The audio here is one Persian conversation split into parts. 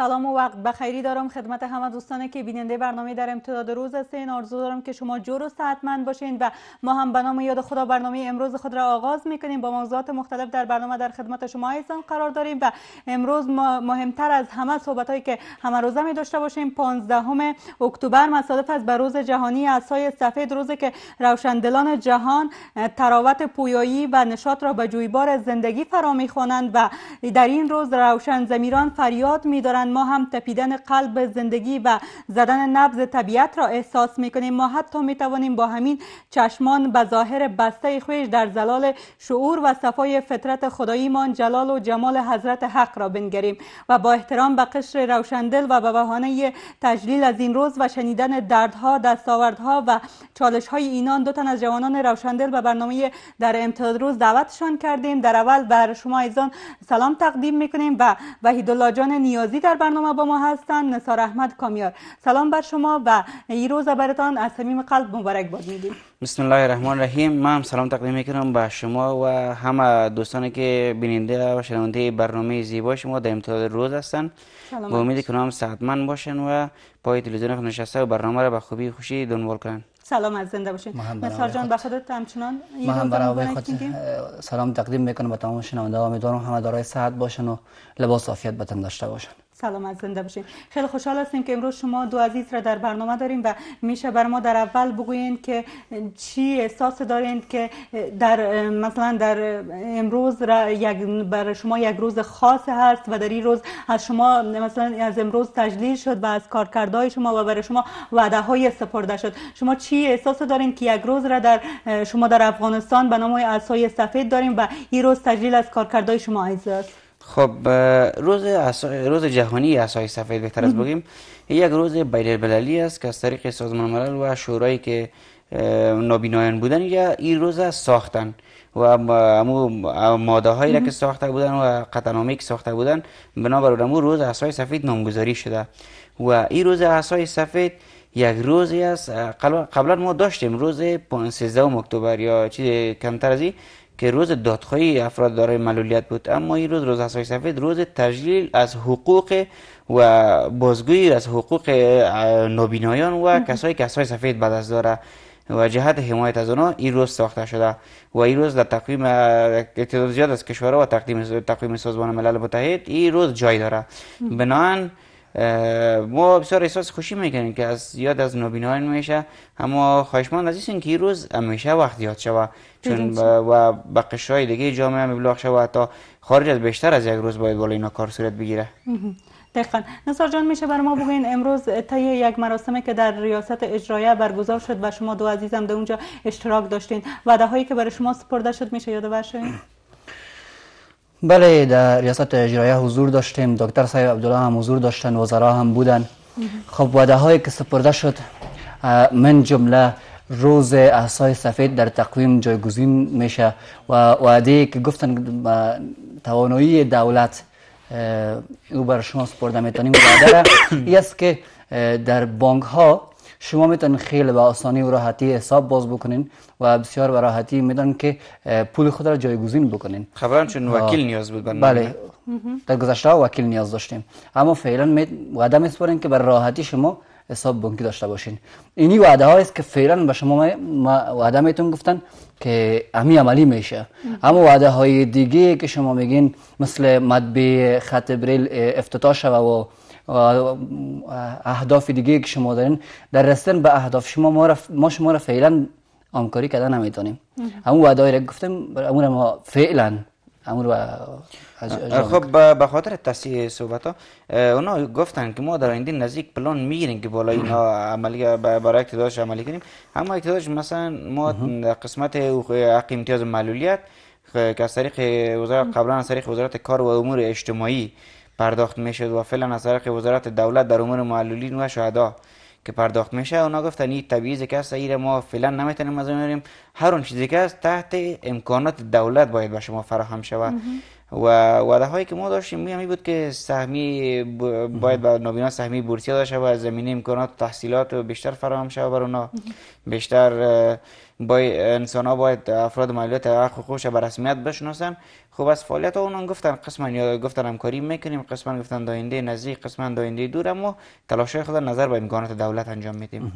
سلام و وقت بخیری دارم خدمت همه دوستانی که بیننده برنامه در امتداد روز هستین آرزو دارم که شما جور و صحتمند باشین و ما هم به نام یاد خدا برنامه امروز خود را آغاز میکنیم با موضوعات مختلف در برنامه در خدمت شما ایزان قرار داریم و امروز مهمتر از همه صحبت هایی که همه روزه می داشته باشیم 15 اکتبر مصادف از به روز جهانی عصای سفید روزی که روشندلان جهان تراوت پویایی و نشاط را به جویبار زندگی فرا میخوانند و در این روز روشن زمیران فریاد میدارند ما هم تپیدن قلب زندگی و زدن نبز طبیعت را احساس میکنیم ما حتی میتوانیم با همین چشمان به ظاهر بسته خویش در زلال شعور و صفای فطرت خداییمان جلال و جمال حضرت حق را بنگریم و با احترام به قشر روشندل و به بهانه تجلیل از این روز و شنیدن دردها دستاوردها و چالش های اینان دو تن از جوانان روشندل به برنامه در امتداد روز دعوتشان کردیم در اول بر شما ایزان سلام تقدیم میکنیم و وحیدالله جان نیازی در برنامه با ما هستن نثار احمد کامیار سلام بر شما و روز برتان از صمیم قلب مبارک باد میگیم بسم الله الرحمن الرحیم من هم سلام تقدیم میکنم به شما و همه دوستانی که بیننده و شنونده برنامه زیبا شما در امتداد روز هستن با امید کنم سعدمند باشن و پای تلویزیون نشسته و برنامه را به خوبی خوشی دنبال کنن سلام از زنده باشین مسار جان همچنان ما هم برای خود سلام تقدیم میکنم به تمام شنونده امیدوارم همه دارای صحت باشن و لباس عافیت بتن داشته باشن سلامت زنده باشین خیلی خوشحال هستیم که امروز شما دو عزیز را در برنامه داریم و میشه بر ما در اول بگویند که چی احساس دارین که در مثلا در امروز را یک بر شما یک روز خاص هست و در این روز از شما مثلا از امروز تجلیل شد و از کارکردهای شما و برای شما وعده های سپرده شد شما چی احساس دارین که یک روز را در شما در افغانستان به نام اسای سفید داریم و این روز تجلیل از کارکردهای شما عزیز خب روز روز جهانی اسای سفید بهتر از بگیم یک روز بین المللی است که از طریق سازمان ملل و شورایی که نابینایان بودن یا این روز ساختن و امو ماده هایی را که ساخته بودن و قطعنامه که ساخته بودن بنابر امو روز اسای سفید نامگذاری شده و این روز اسای سفید یک روزی است قبلا ما داشتیم روز 13 اکتبر یا چیز کمتر از که روز دادخواهی افراد دارای معلولیت بود اما این روز روز حسای سفید روز تجلیل از حقوق و بازگویی از حقوق نابینایان و کسای که سفید بعد از داره و جهت حمایت از آنها این روز ساخته شده و این روز در تقویم تعداد زیاد از کشورها و تقویم تقویم سازمان ملل متحد این روز جای داره بنان ما بسیار احساس خوشی میکنیم که از یاد از نوبینایان میشه اما خواهشمان از این که روز همیشه وقت یاد شوه چون و به دیگه جامعه ابلاغ شوه تا خارج از بیشتر از یک روز باید بالا اینا کار صورت بگیره دقیقا نصار جان میشه بر ما بگوین امروز طی یک مراسمی که در ریاست اجرایه برگزار شد و شما دو عزیزم در اونجا اشتراک داشتین وعده هایی که برای شما سپرده شد میشه یاد برشوین بله در ریاست اجرایه حضور داشتیم دکتر صاحب عبدالله هم حضور داشتن وزرا هم بودن خب وعده هایی که سپرده شد من جمله روز احسای سفید در تقویم جایگزین میشه و وعده که گفتن توانایی دولت او بر شما سپرده میتونیم وعده است که در بانک ها شما میتونید خیلی به آسانی و راحتی حساب باز بکنین و بسیار به راحتی که پول خود را جایگزین بکنین خبرم چون وکیل نیاز بود بله در گذشته وکیل نیاز داشتیم اما فعلا وعده میسپارین که بر راحتی شما حساب بانکی داشته باشین اینی وعده ها است که فعلا به شما وعده میتون گفتن که امی عملی میشه اما وعده های دیگه که شما میگین مثل مدبی خط بریل افتتاح شوه و اهداف دیگه که شما دارین در رسیدن به اهداف شما ما, ما شما را فعلا آمکاری کردن نمیتونیم همون وعده را گفتم همون ما فعلا امور خب به خاطر تصحیح صحبت ها اونا گفتن که ما در آینده نزدیک پلان میگیریم که بالا اینا عملی برای اقتدارش عملی کنیم اما اقتدارش مثلا ما قسمت حق امتیاز معلولیت که از طریق وزارت قبلا از طریق وزارت کار و امور اجتماعی پرداخت میشد و فعلا از طریق وزارت دولت در امور معلولین و شهدا که پرداخت میشه اونا گفتن این تبعیض که هست ما فعلا نمیتونیم از اون هر اون چیزی که است تحت امکانات دولت باید به شما فراهم شود و وعده هایی که ما داشتیم می بود که سهمی باید به نابینا سهمی بورسیه داشته و زمینه امکانات تحصیلات بیشتر فراهم شود بر اونا بیشتر با انسان ها باید افراد مالیات حق خوش به رسمیت بشناسن خب از فعالیت ها اونان گفتن قسما یا گفتن همکاری میکنیم قسمان گفتن داینده نزدیک قسمان داینده دور اما تلاش خود نظر به امکانات دولت انجام میدیم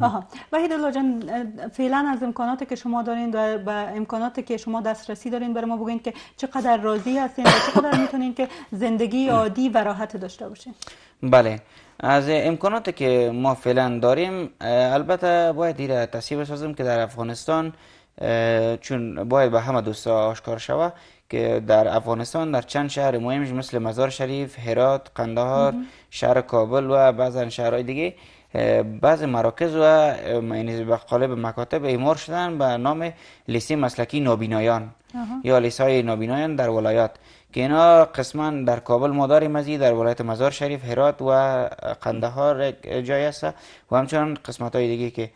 وحید الله جان فعلا از امکانات که شما دارین و به امکانات که شما دسترسی دارین برای ما بگین که چقدر راضی هستین و چقدر میتونین که زندگی عادی و راحت داشته باشین بله از امکاناتی که ما فعلا داریم البته باید دیره تصیب سازیم که در افغانستان چون باید به همه دوستا آشکار شوه که در افغانستان در چند شهر مهمش مثل مزار شریف، هرات، قندهار، شهر کابل و بعضا شهرهای دیگه بعض مراکز و یعنی به قالب مکاتب ایمار شدن به نام لیسه مسلکی نابینایان یا لیسه های نابینایان در ولایات که اینا قسما در کابل ما داریم در ولایت مزار شریف هرات و قندهار جای است و همچنان قسمت های دیگه که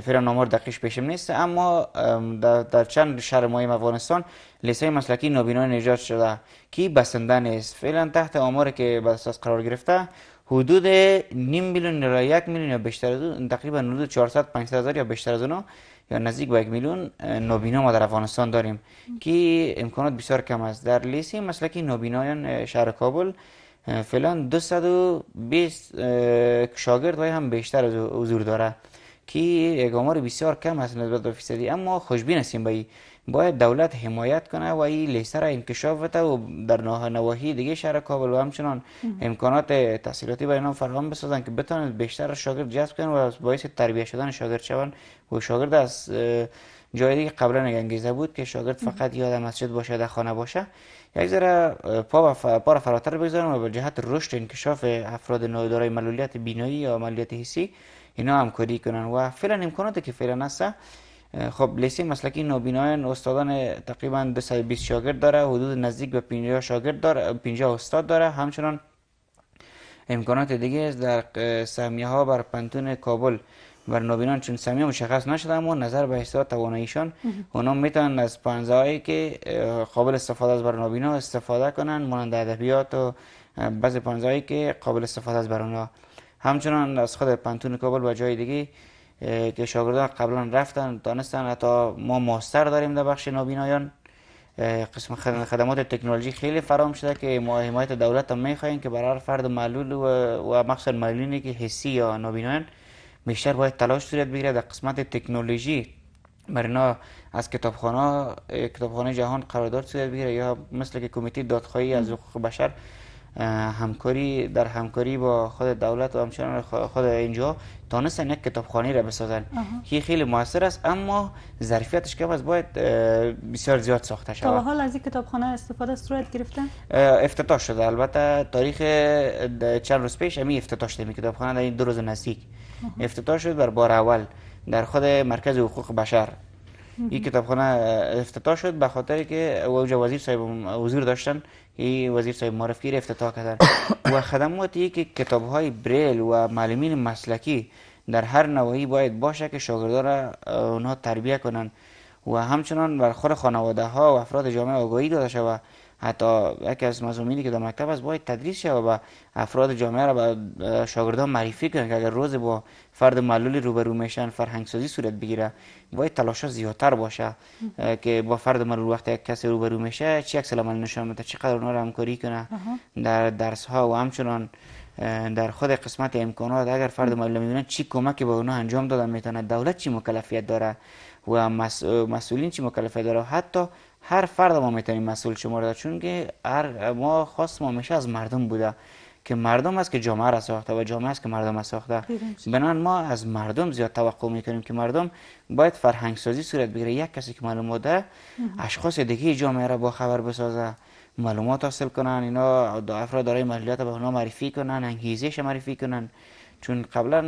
فعلا آمار دقیقش پیشم نیست اما در چند شهر مهم افغانستان لیسه مسلکی نابینا نجات شده که بسنده نیست فعلا تحت آمار که بس قرار گرفته حدود نیم میلیون یا یک میلیون یا بیشتر از اون تقریبا حدود 400 500 هزار یا بیشتر از اون یا نزدیک به یک میلیون نابینا ما در افغانستان داریم که امکانات بسیار کم است در لیسی مثلا که نابینایان شهر کابل فعلا 220 شاگرد و هم بیشتر از حضور داره که یک آمار بسیار کم است نسبت به فیصدی اما خوشبین هستیم به باید دولت حمایت کنه و این لیسه را انکشاف بده و در نواحی دیگه شهر کابل و همچنان امکانات تحصیلاتی برای اینا فراهم بسازن که بتونن بیشتر شاگرد جذب کنن و باعث تربیه شدن شاگرد شون و شاگرد از جایی که قبلا انگیزه بود که شاگرد فقط یا در مسجد باشه در خانه باشه یک ذره پا, پا را فراتر بگذارن و به جهت رشد انکشاف افراد نادارای ملولیت بینایی یا ملولیت حسی اینا همکاری کنن و فعلا امکاناتی که فعلا هست خب لیسه مسلکی نوبینایان استادان تقریبا 220 شاگرد داره حدود نزدیک به 50 شاگرد داره 50 استاد داره همچنان امکانات دیگه در سهمیه ها بر پنتون کابل بر نوبینان چون ها مشخص نشده اما نظر به حساب تواناییشان اونا میتونن از پانزه که قابل استفاده از بر نوبینا استفاده کنن مانند ادبیات و بعضی پانزه که قابل استفاده از بر اونا همچنان از خود پنتون کابل و جای دیگه که شاگردان قبلا رفتن دانستن حتی ما ماستر داریم در بخش نابینایان قسم خدمات تکنولوژی خیلی فرام شده که ما حمایت دولت هم میخواییم که برای فرد معلول و, و مخصوصا معلولی که حسی یا نابینایان بیشتر باید تلاش صورت بگیره در قسمت تکنولوژی مرنه از کتابخانه کتابخانه جهان قرارداد صورت بگیره یا مثل که کمیته دادخواهی از حقوق بشر همکاری در همکاری با خود دولت و همچنان خود اینجا تانستن یک کتابخانه را بسازن که خیلی موثر است اما ظرفیتش کم است باید بسیار زیاد ساخته شود تا حال از این کتابخانه استفاده صورت گرفته افتتاح شده البته تاریخ چند روز پیش همین افتتاح شده این کتابخانه در این دو روز نزدیک افتتاح شد بر بار اول در خود مرکز حقوق بشر این کتابخانه افتتاح شد به خاطر که اوجا وزیر صاحب حضور داشتن که وزیر صاحب معرفگیر افتتاح کردن و خدماتی که کتاب های بریل و معلمین مسلکی در هر نواحی باید باشه که شاگردان را اونها تربیه کنند و همچنان بر خود خانواده ها و افراد جامعه آگاهی داده شود حتی یکی از مزومینی که در مکتب است باید تدریس شود و افراد جامعه را به شاگردان معرفی کنند که اگر روز با فرد معلولی روبرو میشن فرهنگ سازی صورت بگیره باید ها زیادتر باشه که با فرد معلول وقتی یک کسی روبرو میشه چه عکس العمل نشان بده چقدر اونها را همکاری کنه در درس ها و همچنان در خود قسمت امکانات اگر فرد معلول میدونن چی کمکی به اونها انجام دادن میتونه دولت چی مکلفیت داره و مسئولین چی مکلفه داره حتی هر فرد ما میتونیم مسئول شمرده چون که هر ما خواست ما میشه از مردم بوده که مردم است که جامعه را ساخته و جامعه است که مردم را ساخته بنان ما از مردم زیاد توقع میکنیم که مردم باید فرهنگ سازی صورت بگیره یک کسی که معلومات ده اشخاص دیگه جامعه را با خبر بسازه معلومات حاصل کنن اینا افراد دارای مجلیت به اونا معرفی کنن انگیزه معرفی کنن چون قبلا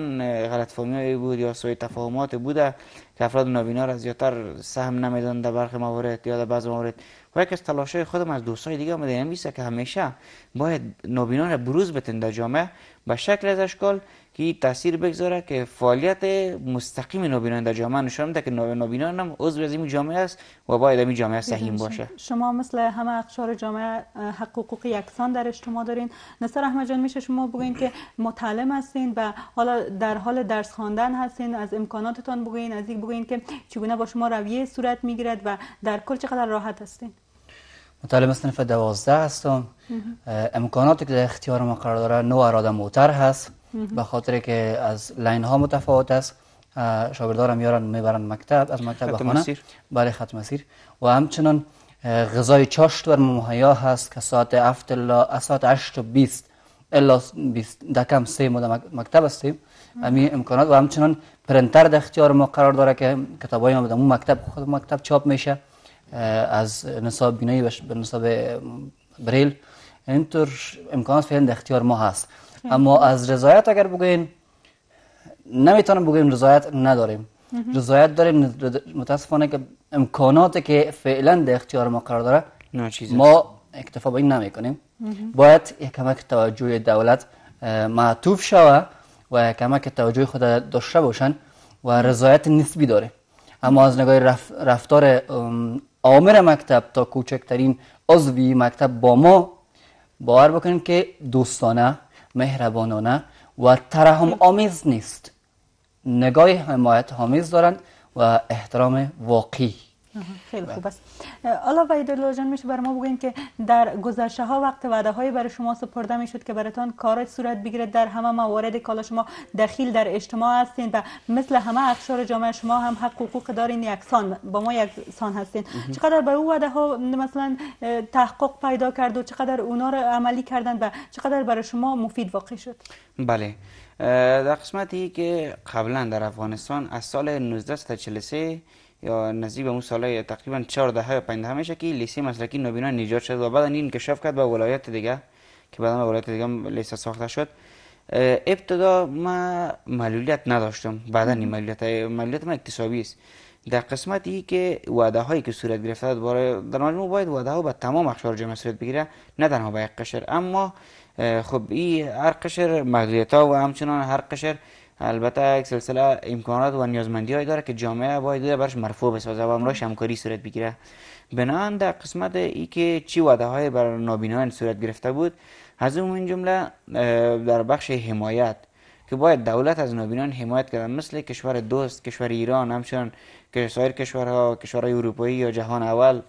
غلط فهمی بود یا سوء تفاهمات بوده که افراد نابینا را زیادتر سهم نمیدن در برخی موارد یا در بعض موارد و یک از تلاش خودم از دوستای دیگه آمده دیدم یعنی که همیشه باید نابینا را بروز بتن در جامعه به شکل از اشکال که این تاثیر بگذاره که فعالیت مستقیم نابینان در جامعه نشان میده که نابینان هم عضو از این جامعه است و باید این جامعه سهیم باشه شما مثل همه اقشار جامعه حق یکسان در اجتماع دارین نصر احمد جان میشه شما بگوین که متعلم هستین و حالا در حال درس خواندن هستین از امکاناتتان بگوین از این بگوین که چگونه با شما رویه صورت میگیرد و در کل چقدر راحت هستین مطالب ف دوازده هستم امکاناتی که در اختیار ما قرار داره نو اراده موتر هست به خاطر که از لاین ها متفاوت است هم یارن میبرن مکتب از مکتب به خانه برای خط مسیر و همچنان غذای چاشت بر مهیا هست که ساعت الا ساعت 8 و 20 الا دکم سه مود مکتب هستیم امی امکانات و همچنان پرنتر در اختیار ما قرار داره که های ما اون مکتب خود مکتب چاپ میشه از نصاب بینایی به نصاب بریل اینطور امکانات فعلا در اختیار ما هست اما از رضایت اگر بگوین نمیتونم بگویم رضایت نداریم رضایت داریم متاسفانه که امکاناتی که فعلا در اختیار ما قرار داره ما اکتفا به این نمی کنیم باید کمک توجه دولت معطوف شوه و کمک توجه خود داشته باشن و رضایت نسبی داره اما از نگاه رفتار آمر مکتب تا کوچکترین عضوی مکتب با ما باور بکنیم که دوستانه مهربانانه و ترحم آمیز نیست نگاه حمایت آمیز دارند و احترام واقعی خیلی بله. خوب است آلا و میشه بر ما بگوین که در گذشته ها وقت وعده های برای شما سپرده میشد که براتان کار صورت بگیرد در همه موارد کالا شما دخیل در اجتماع هستین و مثل همه اقشار جامعه شما هم حق حقوق دارین یکسان با ما سان هستین چقدر به او وعده ها مثلا تحقق پیدا کرد و چقدر اونا را عملی کردن و چقدر برای شما مفید واقع شد بله در قسمتی که قبلا در افغانستان از سال 1943 یا نزدیک به اون تقریبا چهار دهه یا 5 میشه که لیسه مسلکی نوبینا نجات شد و بعد این انکشاف کرد به ولایت دیگه که بعدا به ولایت دیگه لیسه ساخته شد ابتدا ما معلولیت نداشتم بعدا این معلولیت معلولیت ما اکتسابی است در قسمتی که وعده هایی که صورت گرفته برای در مجموع باید وعده ها به تمام اخشار جامعه صورت بگیره نه تنها به قشر اما خب این هر قشر محدودیت ها و همچنان هر قشر البته یک سلسله امکانات و نیازمندی های داره که جامعه باید دیده برش مرفوع بسازه و امراش همکاری صورت بگیره بنان در قسمت ای که چی وعده های بر نابینان صورت گرفته بود از اون جمله در بخش حمایت که باید دولت از نابینان حمایت کرده مثل کشور دوست کشور ایران همچنان که سایر کشورها کشورهای اروپایی یا جهان اول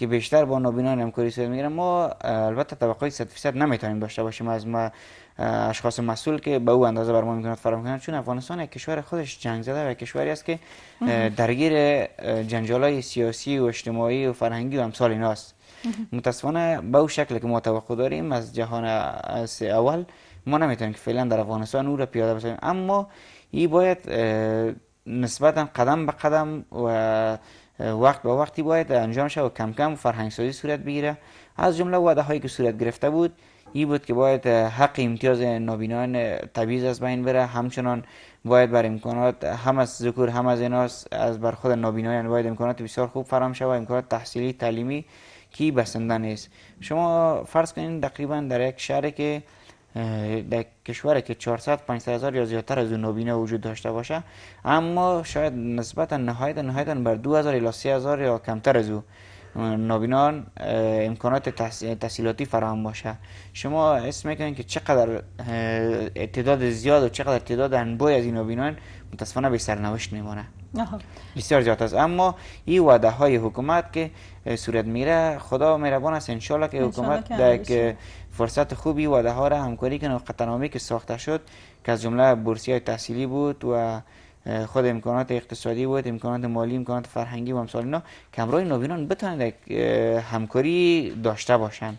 که بیشتر با نابینان همکاری صورت میگیرن ما البته توقعی صد فیصد نمیتونیم داشته باشیم از ما اشخاص مسئول که به او اندازه بر ما میتونند فرام کنند چون افغانستان یک کشور خودش جنگ زده و کشوری است که درگیر جنجالای سیاسی و اجتماعی و فرهنگی و امثال ایناست متاسفانه به او شکل که ما توقع داریم از جهان از اول ما نمیتونیم که فعلا در افغانستان او را پیاده بسازیم اما این باید نسبتا قدم به قدم و وقت با وقتی باید انجام شد و کم کم فرهنگ سازی صورت بگیره از جمله وعده هایی که صورت گرفته بود این بود که باید حق امتیاز نابینان تبعیض از بین بره همچنان باید بر امکانات هم از ذکور هم از ایناس از بر خود نابینایان باید امکانات بسیار خوب فراهم شود امکانات تحصیلی تعلیمی کی بسنده نیست شما فرض کنید تقریبا در یک شهر که در کشور که 400 500 هزار یا زیادتر از اون نوبینه وجود داشته باشه اما شاید نسبتا نهایت نهایتا بر 2000 الی 3000 یا کمتر از او نابینان امکانات تحصیلاتی فراهم باشه شما اسم میکنین که چقدر تعداد زیاد و چقدر تعداد انبوی از این نابینان متاسفانه به سرنوشت میمونه بسیار زیاد است اما این وعده های حکومت که صورت میره خدا مهربان است انشالله که حکومت در فرصت خوبی و دهار همکاری که قطنامه که ساخته شد که از جمله های تحصیلی بود و خود امکانات اقتصادی بود امکانات مالی امکانات فرهنگی و امثال اینا که همراه نوینان بتونند همکاری داشته باشند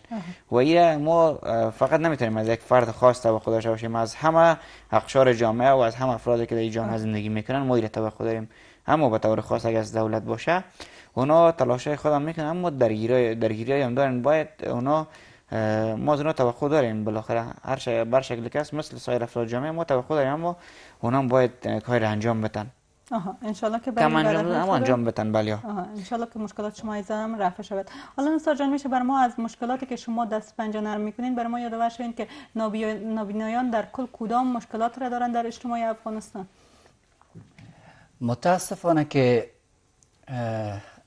و این ما فقط نمیتونیم از یک فرد خاص توقع داشته باشیم از همه اقشار جامعه و از همه افرادی که در جامعه زندگی میکنن ما این توقع داریم اما به طور خاص اگر از دولت باشه اونا تلاش خودم میکنن اما درگیری هم دارن باید اونا ما از اونا توقع داریم بالاخره هر شای بر شکل که هست مثل سایر افراد جامعه ما توقع داریم اما اونام باید کار انجام بدن آها انشالله که کم انجام بدن اما انجام بدن بله آها انشالله که مشکلات شما هم رفع شود حالا نصار جان میشه بر ما از مشکلاتی که شما دست پنجه نرم میکنین بر ما یادآور شوین که نابینایان در کل کدام مشکلات را دارن در اجتماع افغانستان متاسفانه که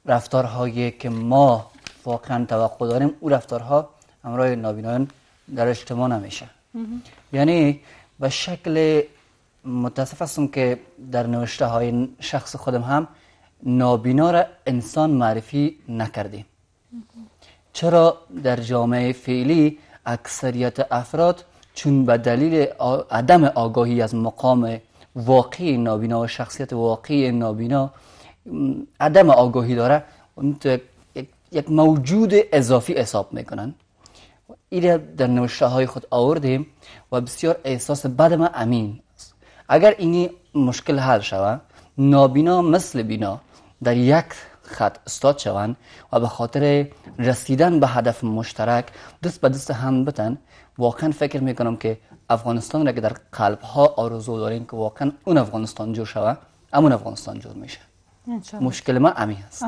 رفتارهایی که ما واقعا توقع داریم او رفتارها همراه نابینایان در اجتماع نمیشه یعنی به شکل متاسف هستم که در نوشته های شخص خودم هم نابینا را انسان معرفی نکردیم چرا در جامعه فعلی اکثریت افراد چون به دلیل عدم آگاهی از مقام واقعی نابینا و شخصیت واقعی نابینا عدم آگاهی داره یک موجود اضافی حساب میکنن ایره در نوشته های خود آوردیم و بسیار احساس بد ما امین است اگر اینی مشکل حل شود نابینا مثل بینا در یک خط استاد شوند و به خاطر رسیدن به هدف مشترک دست به دست هم بتن واقعا فکر می کنم که افغانستان را که در قلب ها آرزو داریم که واقعا اون افغانستان جور شود امون افغانستان جور میشه مشکل ما امی هست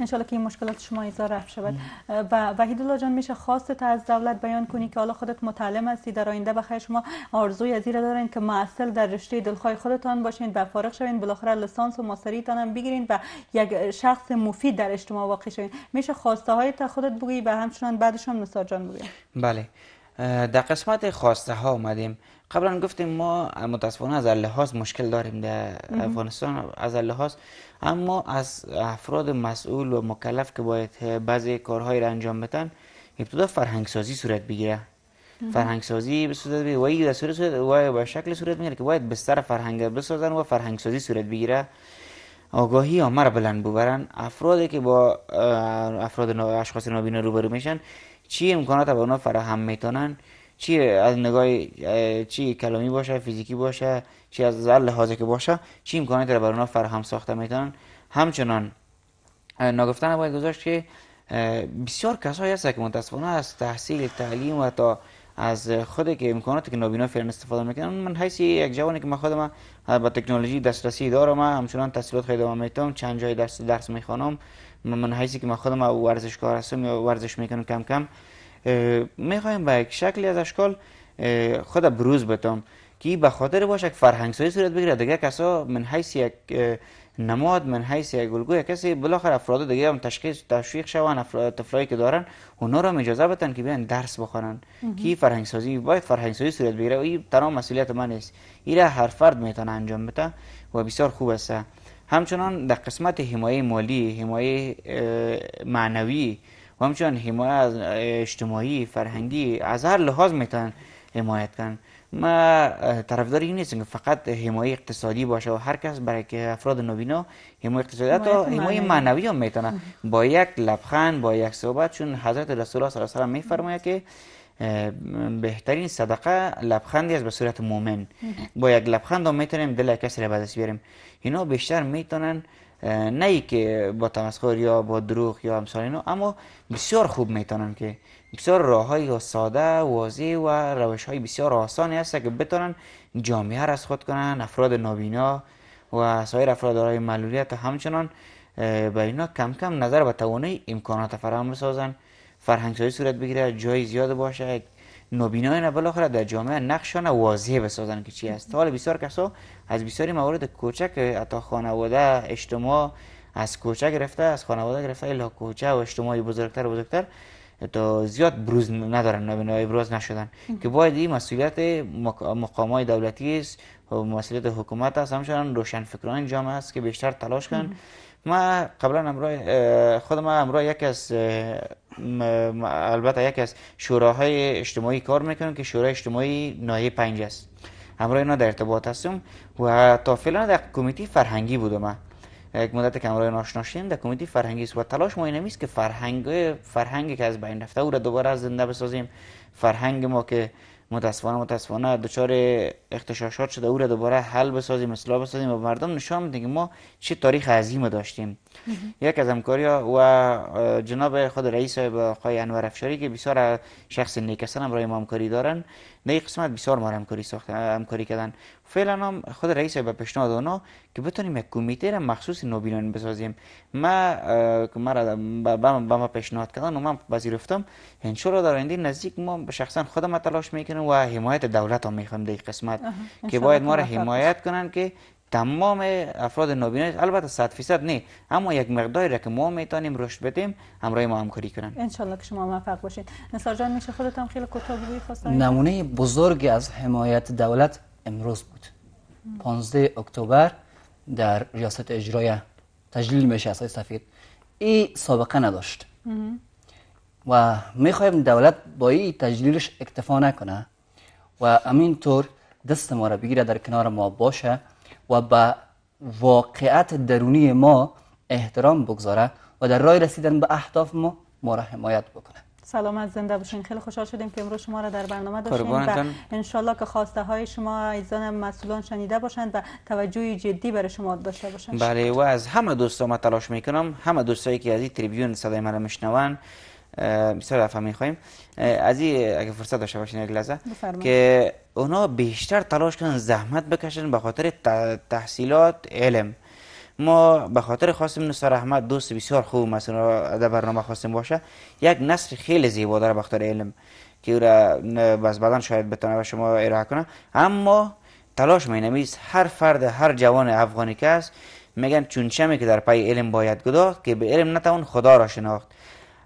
انشالله که این مشکلات شما ایزا رفت شود و وحید الله جان میشه خواست تا از دولت بیان کنی که حالا خودت متعلم هستی در آینده بخیر شما آرزوی از دارین که معسل در رشته دلخواه خودتان باشین و فارغ شوین بالاخره لسانس و ماسریتان هم بگیرین و یک شخص مفید در اجتماع واقع شوین میشه خواسته های تا خودت بگی و همچنان بعدش هم نسار جان بله در قسمت خواسته ها اومدیم قبلا گفتیم ما متاسفانه از لحاظ مشکل داریم در افغانستان از لحاظ اما از افراد مسئول و مکلف که باید بعضی کارهایی را انجام بدن ابتدا فرهنگ سازی صورت بگیره فرهنگ سازی به صورت و صورت و به شکل صورت میگیره که باید بستر فرهنگ بسازن و فرهنگ سازی صورت بگیره آگاهی آمر بلند ببرن افرادی که با افراد اشخاص نابینا روبرو میشن چی امکانات به اونا فراهم میتونن چی از نگاه چی کلامی باشه فیزیکی باشه چی از هر لحاظه که باشه چی امکاناتی رو برای اونها فراهم ساخته میتونن همچنان نگفتن باید گذاشت که بسیار کسایی هست که متاسفانه از تحصیل تعلیم و تا از خود که امکاناتی که نابینا فعلا استفاده میکنن من حیث یک جوانی که من خودم با تکنولوژی دسترسی دارم همچنان تحصیلات خیلی دوام چند جای درس درس میخوانم من حیثی که من خودم ورزشکار هستم یا ورزش میکنم کم کم میخوایم به یک شکلی از اشکال خود بروز بتم که به خاطر باشه که فرهنگ سازی صورت بگیره دیگه کسا من حیث یک نماد من حیث یک گلگو یک کسی بالاخره افراد دیگه هم تشخیص تشویق شوان افراد تفلایی که دارن اونا را اجازه بدن که بیان درس بخونن که فرهنگ سازی باید فرهنگ سازی صورت بگیره و این تنها مسئولیت من است این هر فرد میتونه انجام بده و بسیار خوب است همچنان در قسمت حمایه مالی حمایه معنوی و همچنان حمایت اجتماعی فرهنگی از هر لحاظ میتونن حمایت کنن ما طرفدار این نیستیم که فقط حمایت اقتصادی باشه و هر کس برای که افراد نوینا حمایت اقتصادی تو حمایت معنوی هم میتونه با یک لبخند با یک صحبت چون حضرت رسول الله صلی الله علیه و آله میفرماید که بهترین صدقه لبخندی است به صورت مؤمن با یک لبخند هم میتونیم دل کسی را به دست بیاریم اینا بیشتر میتونن نه که با تمسخر یا با دروغ یا امثال اینو اما بسیار خوب میتونن که بسیار راه های ساده واضح و روش های بسیار آسانی هست که بتونن جامعه را از خود کنن افراد نابینا و سایر افراد دارای معلولیت همچنان به اینا کم کم نظر به توانه امکانات فراهم بسازن فرهنگ صورت بگیره جای زیاد باشه نوبینایان بالاخره در جامعه نقشان واضح بسازن که چی است حال بسیار کسا از بسیاری موارد کوچک اتا خانواده اجتماع از کوچه گرفته از خانواده گرفته الا کوچه و اجتماعی بزرگتر بزرگتر تا زیاد بروز ندارن بروز نشدن که باید این مسئولیت مقام های دولتی است مسئولیت حکومت است همچنان روشن فکران جامعه است که بیشتر تلاش کن ما قبلا خود ما از البته یک از شوراهای اجتماعی کار میکنم که شورای اجتماعی نایه پنج است همراه اینا در ارتباط هستم و تا فعلا در کمیتی فرهنگی بودم یک مدت که همراه ناشنا در کمیتی فرهنگی است و تلاش ما اینمیست که فرهنگ فرهنگی که از بین رفته او را دوباره از زنده بسازیم فرهنگ ما که متاسفانه متاسفانه دچار اختشاشات شده او را دوباره حل بسازیم اصلاح بسازیم و مردم نشان بدیم که ما چه تاریخ عظیمی داشتیم یک از ها و جناب خود رئیس آقای انور افشاری که بسیار شخص نیکستن هم را همکاری دارن در این قسمت بسیار ما همکاری ساخت همکاری کردن فعلا هم خود رئیس به پیشنهاد اونا که بتونیم یک کمیته را مخصوص نوبینان بسازیم ما مرا به ما پیشنهاد کردن و من رفتم ان را در این نزدیک ما شخصا خودم تلاش میکنم و حمایت دولت هم میخوام در این قسمت که باید ما را حمایت کنن که تمام افراد نابینش البته 100 فیصد نه اما یک مقداری را که ما میتونیم رشد بدیم همراه ما همکاری کنن ان که شما موفق باشید نثار جان میشه خودتون خیلی کوتاه نمونه بزرگی از حمایت دولت امروز بود 15 اکتبر در ریاست اجرای تجلیل میشه اساس سفید این سابقه نداشت و میخوایم دولت با این تجلیلش اکتفا نکنه و امین طور دست ما را بگیره در کنار ما باشه و به واقعیت درونی ما احترام بگذاره و در راه رسیدن به اهداف ما ما را حمایت بکنه سلام از زنده باشین خیلی خوشحال شدیم که امروز شما را در برنامه داشتیم و انشالله که خواسته های شما ایزان مسئولان شنیده باشند و توجه جدی برای شما داشته باشند بله و از همه دوستان ما تلاش میکنم همه دوستایی که از این تریبیون صدای مرا میشنوند بسیار افهم میخوایم از این اگه فرصت داشته باشین یک لحظه که اونا بیشتر تلاش کنن زحمت بکشن به خاطر تحصیلات علم ما به خاطر خواستیم نصر احمد دوست بسیار خوب مثلا در برنامه خواستیم باشه یک نصر خیلی زیبا در خاطر علم که را بس بدن شاید بتونه به شما ارائه کنه اما تلاش نمیز هر فرد هر جوان افغانی که است میگن چون که در پای علم باید گداخت که به علم نتوان خدا را شناخت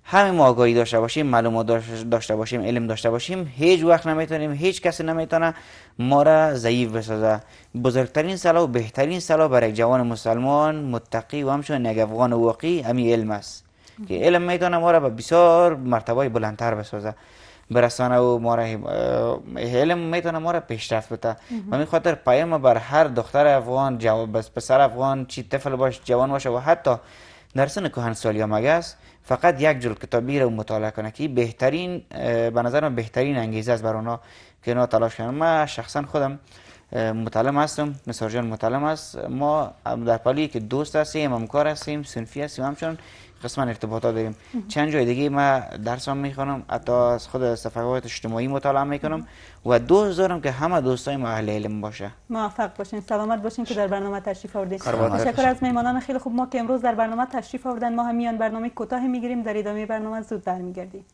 همه ما آگاهی داشته باشیم معلومات داشته باشیم علم داشته باشیم هیچ وقت نمیتونیم هیچ کسی نمیتونه ما را ضعیف بسازه بزرگترین سلا و بهترین سلا برای جوان مسلمان متقی و همچون نگفغان واقعی همین علم است که علم میتونه ما را به بسیار مرتبه بلندتر بسازه برسانه و ما را علم میتونه ما را پیشرفت بده و می خاطر پیام بر هر دختر افغان جواب پسر افغان چی طفل باش جوان باشه و حتی در سن کهنسالی مگس فقط یک جلد کتابی رو مطالعه کنه که بهترین به من بهترین انگیزه است برای اونا که اونا تلاش کنن من شخصا خودم متعلم هستم نصار جان متعلم است ما در پالی که دوست هستیم همکار هستیم سنفی هستیم همچنان قسما ارتباطات داریم چند جای دیگه ما درس هم میخوانم حتی از خود صفحات اجتماعی مطالعه میکنم و دوست دارم که همه دوستای ما اهل علم باشه موفق باشین سلامت باشین که در برنامه تشریف آوردین تشکر از میمانان خیلی خوب ما که امروز در برنامه تشریف آوردن ما همیان برنامه کوتاه میگیریم در ادامه برنامه زود برمیگردیم